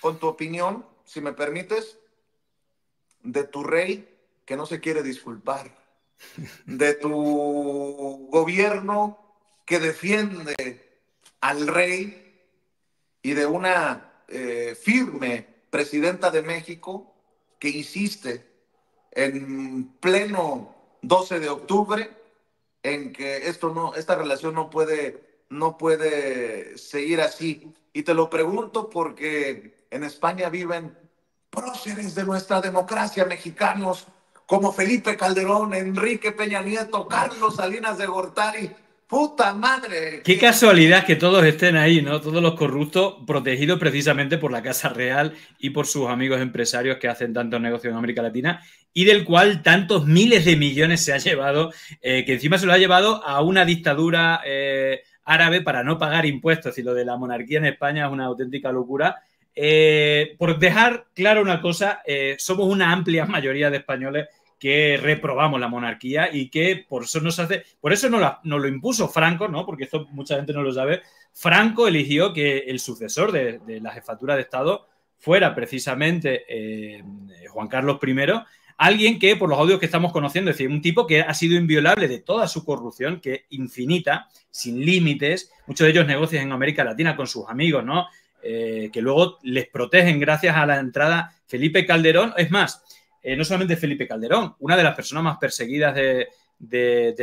con tu opinión, si me permites, de tu rey que no se quiere disculpar, de tu gobierno que defiende al rey y de una eh, firme presidenta de México que insiste en pleno 12 de octubre en que esto no, esta relación no puede no puede seguir así. Y te lo pregunto porque en España viven próceres de nuestra democracia mexicanos como Felipe Calderón, Enrique Peña Nieto, Carlos Salinas de Gortari. Puta madre. Qué casualidad que todos estén ahí, ¿no? Todos los corruptos protegidos precisamente por la Casa Real y por sus amigos empresarios que hacen tantos negocios en América Latina y del cual tantos miles de millones se ha llevado, eh, que encima se lo ha llevado a una dictadura eh, árabe para no pagar impuestos y lo de la monarquía en España es una auténtica locura. Eh, por dejar claro una cosa, eh, somos una amplia mayoría de españoles que reprobamos la monarquía y que por eso nos hace, por eso nos, lo impuso Franco, ¿no? Porque esto mucha gente no lo sabe. Franco eligió que el sucesor de, la jefatura de Estado fuera precisamente eh, Juan Carlos I Alguien que, por los audios que estamos conociendo, es decir, un tipo que ha sido inviolable de toda su corrupción, que infinita, sin límites, muchos de ellos negocian en América Latina con sus amigos, ¿no? Eh, que luego les protegen gracias a la entrada Felipe Calderón. Es más, eh, no solamente Felipe Calderón, una de las personas más perseguidas de,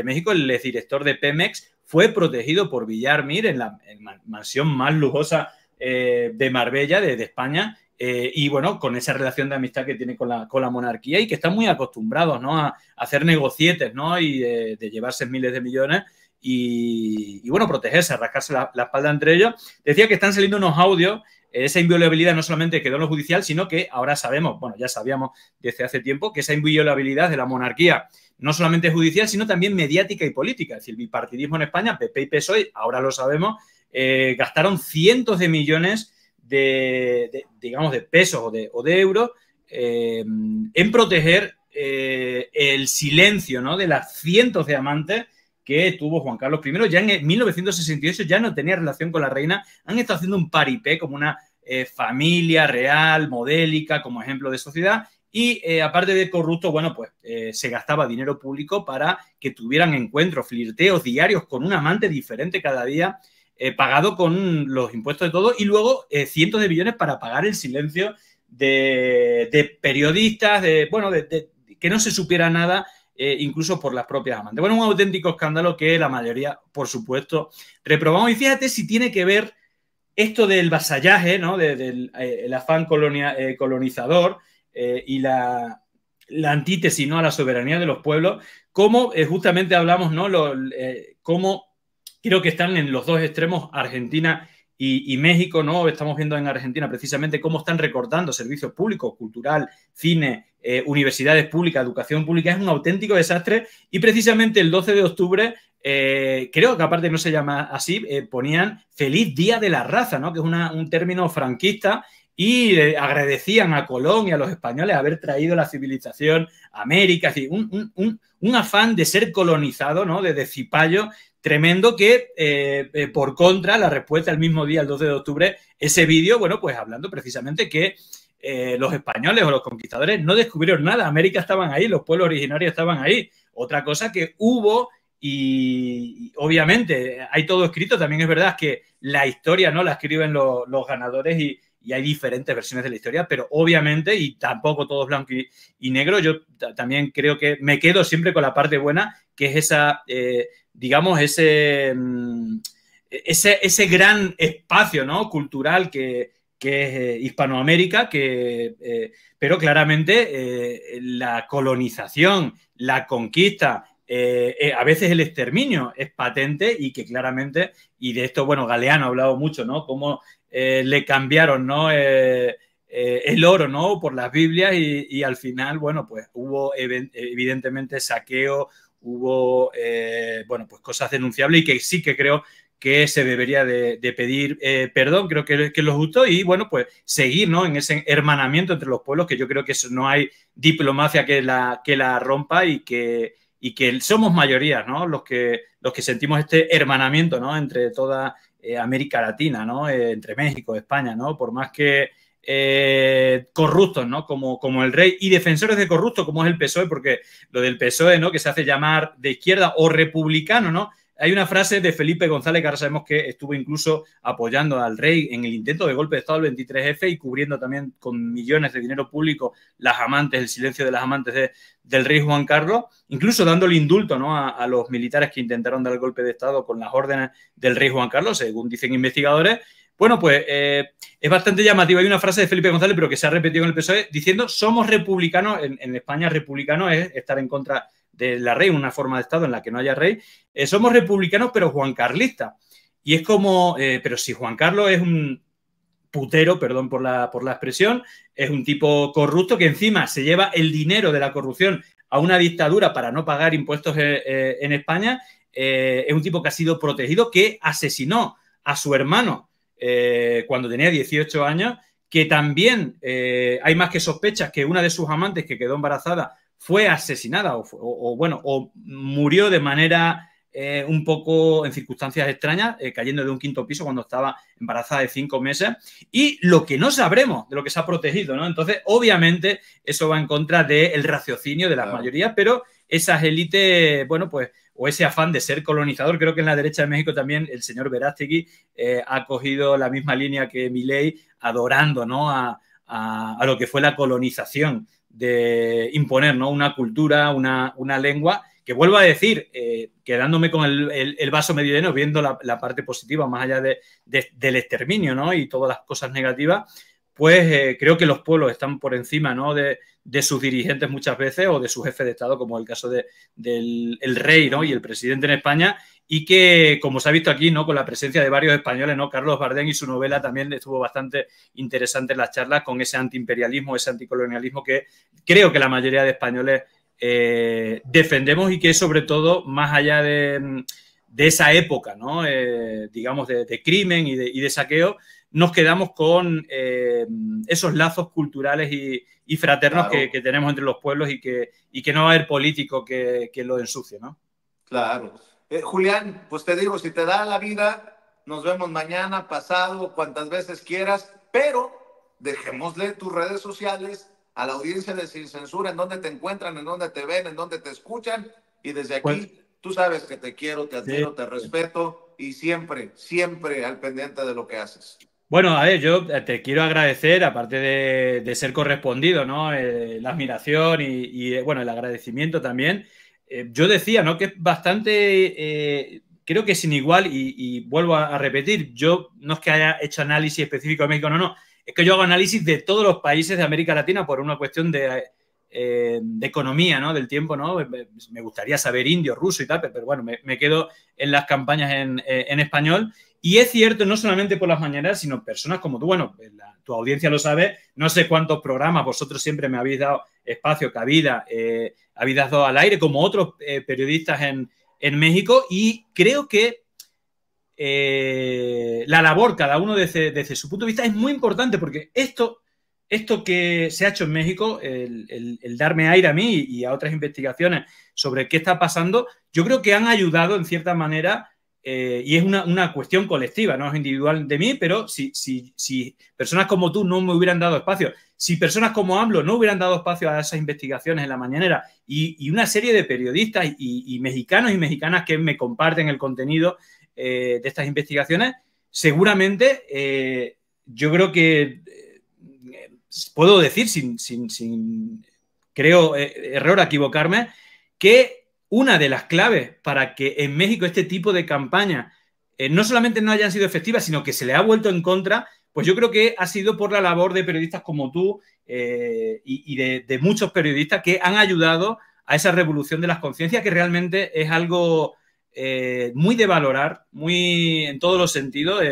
México, el director de Pemex, fue protegido por Villar en la, mansión más lujosa eh, de Marbella, de España, eh, y bueno, con esa relación de amistad que tiene con la, con la monarquía y que están muy acostumbrados ¿no? a, hacer negocietes y de, llevarse miles de millones y, bueno, protegerse, rascarse la, espalda entre ellos. Decía que están saliendo unos audios, eh, esa inviolabilidad no solamente quedó en lo judicial, sino que ahora sabemos, bueno, ya sabíamos desde hace tiempo que esa inviolabilidad de la monarquía no solamente judicial, sino también mediática y política. Es decir, el bipartidismo en España, PP y PSOE, ahora lo sabemos, eh, gastaron cientos de millones de, digamos, de pesos o de, o euros eh, en proteger eh, el silencio ¿no? de las cientos de amantes que tuvo Juan Carlos I. Ya en 1968 ya no tenía relación con la reina. Han estado haciendo un paripé como una eh, familia real, modélica, como ejemplo de sociedad. Y aparte de corrupto, bueno, pues se gastaba dinero público para que tuvieran encuentros, flirteos diarios con un amante diferente cada día eh, pagado con los impuestos de todo y luego eh, cientos de billones para pagar el silencio de, periodistas, de, bueno, de, que no se supiera nada. Eh, incluso por las propias amantes. Bueno, un auténtico escándalo que la mayoría, por supuesto, reprobamos. Y fíjate si tiene que ver esto del vasallaje, ¿no? del afán colonizador y la, la antítesis ¿no? a la soberanía de los pueblos, como justamente hablamos, ¿no? cómo creo que están en los dos extremos, Argentina y, México, ¿no? Estamos viendo en Argentina precisamente cómo están recortando servicios públicos, cultural, cine, eh, universidades públicas, educación pública. Es un auténtico desastre y precisamente el 12 de octubre, eh, creo que aparte no se llama así, eh, ponían feliz día de la raza, ¿no? Que es un término franquista y agradecían a Colón y a los españoles haber traído la civilización a América, así, un, un, afán de ser colonizado, ¿no? De, de tremendo que, eh, eh, por contra, la respuesta el mismo día, el 12 de octubre, ese vídeo, bueno, pues hablando precisamente que eh, los españoles o los conquistadores no descubrieron nada, América estaban ahí, los pueblos originarios estaban ahí. Otra cosa que hubo y, obviamente hay todo escrito, también es verdad que la historia no la escriben los ganadores y, y hay diferentes versiones de la historia, pero obviamente, y tampoco todos blanco y, negro, yo también creo que me quedo siempre con la parte buena, que es esa, eh, digamos, mm, e-, ese, ese, gran espacio ¿no? cultural que, es eh, Hispanoamérica, que, eh, pero claramente la colonización, la conquista, eh, eh, a veces el exterminio es patente y que claramente, y de esto, bueno, Galeano ha hablado mucho, ¿no? Cómo eh, le cambiaron, ¿no? el oro, ¿no? Por las Biblias y, al final, bueno, pues hubo evidentemente saqueo, hubo, bueno, pues cosas denunciables y que sí que creo que se debería de, pedir perdón, creo que, lo justo, y bueno, pues seguir ¿no? en ese hermanamiento entre los pueblos, que yo creo que no hay diplomacia que la, que la rompa y que, y que somos mayorías, ¿no? Los que, los que sentimos este hermanamiento, ¿no? Entre toda eh, América Latina, ¿no? Eh, entre México, España, ¿no? Por más que eh, corruptos, ¿no? Como, como el rey y defensores de corruptos, como es el PSOE, porque lo del PSOE, ¿no? Que se hace llamar de izquierda o republicano, ¿no? Hay una frase de Felipe González que ahora sabemos que estuvo incluso apoyando al rey en el intento de golpe de Estado del 23F y cubriendo también con millones de dinero público las amantes, el silencio de las amantes del rey Juan Carlos, incluso dándole indulto ¿no? a, los militares que intentaron dar el golpe de Estado con las órdenes del rey Juan Carlos, según dicen investigadores. Bueno, pues eh, es bastante llamativo. Hay una frase de Felipe González, pero que se ha repetido en el PSOE, diciendo somos republicanos, en, en España republicano es estar en contra de la rey, una forma de Estado en la que no haya rey, eh, somos republicanos pero juan carlista Y es como, eh, pero si Juan Carlos es un putero, perdón por la, por la expresión, es un tipo corrupto que encima se lleva el dinero de la corrupción a una dictadura para no pagar impuestos eh, en España, es un tipo que ha sido protegido, que asesinó a su hermano cuando tenía 18 años, que también hay más que sospechas que una de sus amantes que quedó embarazada fue asesinada o, bueno, o murió de manera eh, un poco en circunstancias extrañas, eh, cayendo de un quinto piso cuando estaba embarazada de cinco meses, y lo que no sabremos de lo que se ha protegido, ¿no? Entonces, obviamente, eso va en contra del raciocinio de las mayorías, pero esas élites, bueno, pues, o ese afán de ser colonizador, creo que en la derecha de México también el señor Verástegui eh, ha cogido la misma línea que Milei, adorando, ¿no? a, lo que fue la colonización de imponer ¿no? una cultura, una, lengua, que vuelvo a decir, eh, quedándome con el, el, vaso medio lleno, viendo la, parte positiva más allá de, del exterminio ¿no? y todas las cosas negativas, pues eh, creo que los pueblos están por encima ¿no? de, de sus dirigentes muchas veces o de su jefe de Estado, como el caso del rey ¿no? y el presidente en España, y que, como se ha visto aquí, ¿no? con la presencia de varios españoles, ¿no? Carlos Bardén y su novela también estuvo bastante interesante en las charlas con ese antiimperialismo, ese anticolonialismo que creo que la mayoría de españoles eh, defendemos y que sobre todo, más allá de, esa época, ¿no? Eh, digamos, de, crimen y de saqueo, nos quedamos con eh, esos lazos culturales y, fraternos que, tenemos entre los pueblos y que, y que no va a haber político que, que lo ensucie, ¿no? Claro. Eh, Julián, pues te digo, si te da la vida, nos vemos mañana, pasado, cuantas veces quieras, pero dejémosle tus redes sociales a la audiencia de Sin Censura, en dónde te encuentran, en dónde te ven, en dónde te escuchan, y desde aquí pues- tú sabes que te quiero, te admiro, te respeto y siempre, siempre al pendiente de lo que haces. Bueno, a ver, yo te quiero agradecer, aparte de, ser correspondido, ¿no? Eh, la admiración y, eh, bueno, el agradecimiento también. Eh, yo decía, ¿no? Que es bastante, creo que sin igual, y, vuelvo a, repetir, yo no es que haya hecho análisis específico de México, no, no, es que yo hago análisis de todos los países de América Latina por una cuestión de, economía, ¿no? Del tiempo, ¿no? Me gustaría saber indio, ruso y tal, pero, bueno, me, quedo en las campañas en, en español y es cierto, no solamente por las mañanas, sino personas como tú. Bueno, eh, tu audiencia lo sabe, no sé cuántos programas, vosotros siempre me habéis dado espacio, cabida, eh, habéis dado al aire, como otros eh, periodistas en, en, México. Y creo que eh, la labor, cada uno desde, su punto de vista, es muy importante, porque esto, esto que se ha hecho en México, el, el darme aire a mí y a otras investigaciones sobre qué está pasando, yo creo que han ayudado en cierta manera eh, y es una, cuestión colectiva, no es individual de mí, pero si, si, si, personas como tú no me hubieran dado espacio, si personas como AMLO no hubieran dado espacio a esas investigaciones en la mañanera y, una serie de periodistas y, mexicanos y mexicanas que me comparten el contenido eh, de estas investigaciones, seguramente eh, yo creo que puedo decir sin, sin creo, error a equivocarme, que una de las claves para que en México este tipo de campañas eh, no solamente no hayan sido efectivas, sino que se le ha vuelto en contra, pues yo creo que ha sido por la labor de periodistas como tú eh, y, de, muchos periodistas que han ayudado a esa revolución de las conciencias, que realmente es algo eh, muy de valorar, muy en todos los sentidos,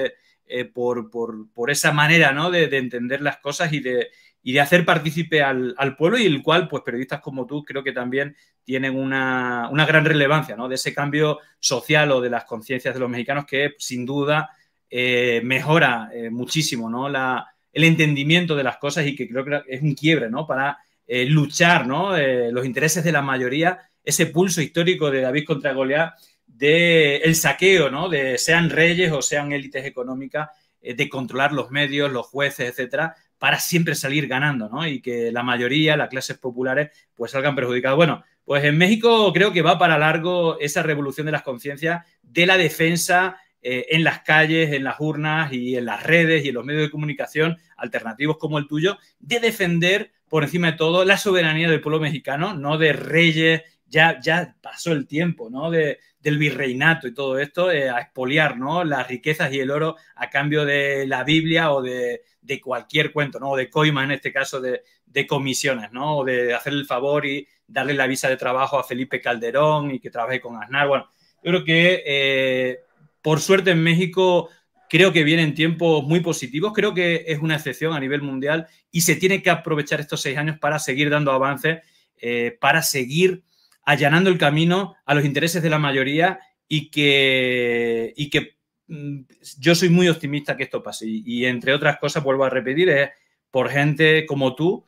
por, por, esa manera ¿no? de entender las cosas y de, y de hacer partícipe al, pueblo y el cual, pues periodistas como tú creo que también tienen una, gran relevancia, ¿no? De ese cambio social o de las conciencias de los mexicanos que sin duda eh, mejora eh, muchísimo, La, el entendimiento de las cosas y que creo que es un quiebre, ¿no? Para eh, luchar, ¿no? los intereses de la mayoría, ese pulso histórico de David contra Goliat, de el saqueo, ¿no? De sean reyes o sean élites económicas de controlar los medios, los jueces, etcétera, para siempre salir ganando, ¿no? Y que la mayoría, las clases populares, pues salgan perjudicadas. Bueno, pues en México creo que va para largo esa revolución de las conciencias, de la defensa eh, en las calles, en las urnas y en las redes y en los medios de comunicación alternativos como el tuyo, de defender por encima de todo la soberanía del pueblo mexicano, no de reyes ya, pasó el tiempo ¿no? del virreinato y todo esto eh, a expoliar ¿no? las riquezas y el oro a cambio de la Biblia o de, cualquier cuento, ¿no? o de coima en este caso, de, comisiones, ¿no? o de hacer el favor y darle la visa de trabajo a Felipe Calderón y que trabaje con Aznar. Bueno, yo creo que eh, por suerte en México creo que vienen tiempos muy positivos, creo que es una excepción a nivel mundial y se tiene que aprovechar estos seis años para seguir dando avances, eh, para seguir allanando el camino a los intereses de la mayoría y que, que mm, yo soy muy optimista que esto pase. Y, entre otras cosas, vuelvo a repetir, es por gente como tú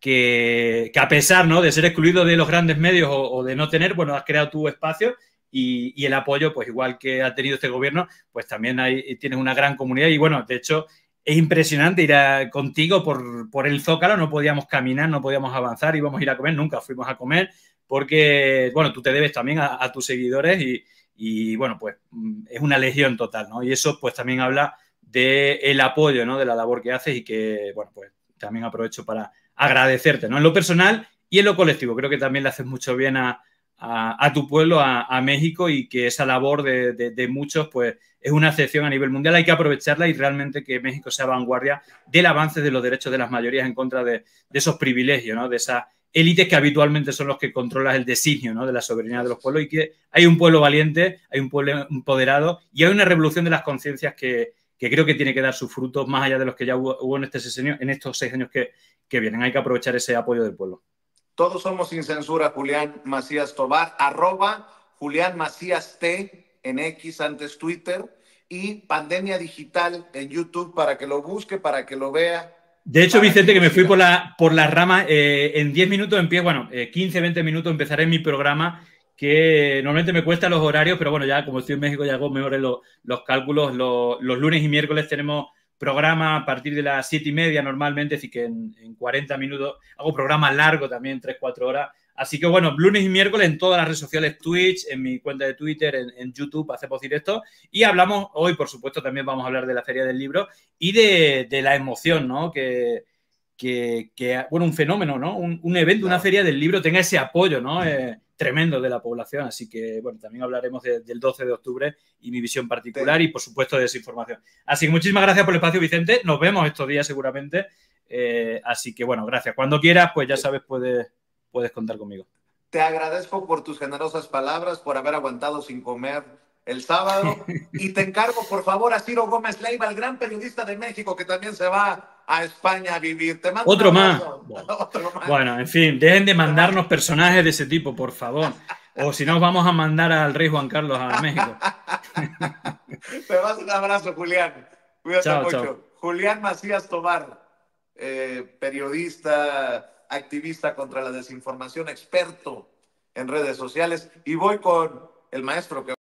que, a pesar ¿no? de ser excluido de los grandes medios o, de no tener, bueno, has creado tu espacio y, y, el apoyo, pues igual que ha tenido este gobierno, pues también hay, tienes una gran comunidad y bueno, de hecho es impresionante ir contigo por, por, el zócalo, no podíamos caminar, no podíamos avanzar, íbamos a ir a comer, nunca fuimos a comer, porque, bueno, tú te debes también a, tus seguidores y, bueno, pues mm, es una legión total, ¿no? Y eso, pues también habla del el apoyo, ¿no? De la labor que haces y que, bueno, pues también aprovecho para agradecerte, ¿no? En lo personal y en lo colectivo. Creo que también le haces mucho bien a, tu pueblo, a, México, y que esa labor de, muchos, pues es una excepción a nivel mundial. Hay que aprovecharla y realmente que México sea vanguardia del avance de los derechos de las mayorías en contra de, de esos privilegios, ¿no? De esa élites que habitualmente son los que controlan el designio ¿no? de la soberanía de los pueblos y que hay un pueblo valiente, hay un pueblo empoderado y hay una revolución de las conciencias que, que creo que tiene que dar sus frutos más allá de los que ya hubo, en, este en estos seis años que, que vienen. Hay que aprovechar ese apoyo del pueblo. Todos somos sin censura, Julián Macías Tobar, arroba Julián Macías T en X, antes Twitter, y Pandemia Digital en YouTube para que lo busque, para que lo vea, de hecho, Vicente, que me fui por la, por las ramas, eh, en 10 minutos empiezo, bueno, 15, eh, 20 minutos empezaré mi programa, que normalmente me cuesta los horarios, pero bueno, ya como estoy en México ya hago mejores los, cálculos. Los, lunes y miércoles tenemos programa a partir de las 7 y media normalmente, así que en, en 40 minutos hago programa largo también, 3, 4 horas, Así que bueno, lunes y miércoles en todas las redes sociales, Twitch, en mi cuenta de Twitter, en, YouTube, YouTube, hacemos directo. Y hablamos hoy, por supuesto, también vamos a hablar de la Feria del Libro y de, la emoción, ¿no? Que, bueno, un fenómeno, ¿no? Un, evento, una feria del libro tenga ese apoyo, ¿no? Eh, tremendo de la población. Así que, bueno, también hablaremos del 12 de octubre y mi visión particular y, por supuesto, de esa información. Así que muchísimas gracias por el espacio, Vicente. Nos vemos estos días seguramente. Eh, así que, bueno, gracias. Cuando quieras, pues ya sabes, puedes puedes contar conmigo. Te agradezco por tus generosas palabras, por haber aguantado sin comer el sábado. Y te encargo, por favor, a Ciro Gómez Leiva, el gran periodista de México que también se va a España a vivir. ¿Otro, más? Bueno. en fin, dejen de mandarnos personajes de ese tipo, por favor. O si no, vamos a mandar al rey Juan Carlos a México. te vas un abrazo, Julián. Julián Macías Tomar, eh, periodista activista contra la desinformación, experto en redes sociales. Y voy con el maestro que